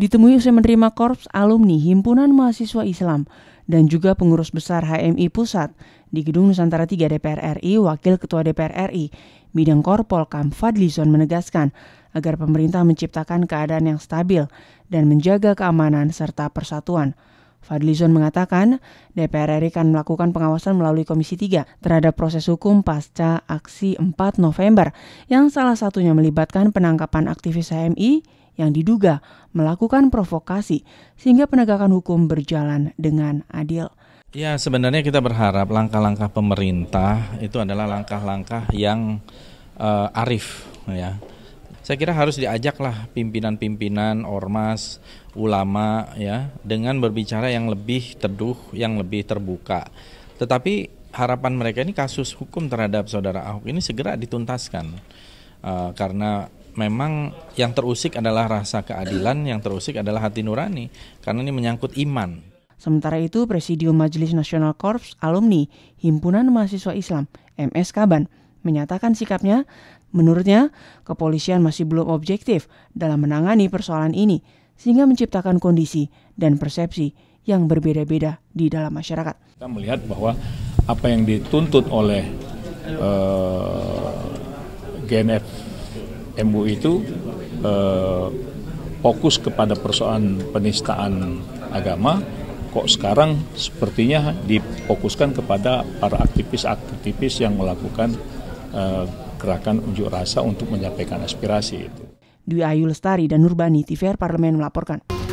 Ditemui usai menerima korps alumni Himpunan Mahasiswa Islam dan juga pengurus besar HMI Pusat di Gedung Nusantara 3 DPR RI, Wakil Ketua DPR RI, Bidang Korpol Kam Fadlizon menegaskan agar pemerintah menciptakan keadaan yang stabil dan menjaga keamanan serta persatuan. Fadlizon mengatakan, DPR RI akan melakukan pengawasan melalui Komisi 3 terhadap proses hukum pasca aksi 4 November yang salah satunya melibatkan penangkapan aktivis HMI yang diduga melakukan provokasi sehingga penegakan hukum berjalan dengan adil. Ya, sebenarnya kita berharap langkah-langkah pemerintah itu adalah langkah-langkah yang uh, arif ya saya kira harus diajaklah pimpinan-pimpinan ormas, ulama ya dengan berbicara yang lebih teduh, yang lebih terbuka. Tetapi harapan mereka ini kasus hukum terhadap saudara Ahok ini segera dituntaskan uh, karena memang yang terusik adalah rasa keadilan, yang terusik adalah hati nurani karena ini menyangkut iman. Sementara itu, Presidium Majelis Nasional Korps Alumni Himpunan Mahasiswa Islam (MS Kaban) menyatakan sikapnya Menurutnya, kepolisian masih belum objektif dalam menangani persoalan ini, sehingga menciptakan kondisi dan persepsi yang berbeda-beda di dalam masyarakat. Kita melihat bahwa apa yang dituntut oleh uh, eh, GNF MU itu uh, fokus kepada persoalan penistaan agama, kok sekarang sepertinya difokuskan kepada para aktivis-aktivis yang melakukan uh, gerakan unjuk rasa untuk menyampaikan aspirasi itu. Dwi Ayu Lestari dan Nurbani, TVR Parlemen melaporkan.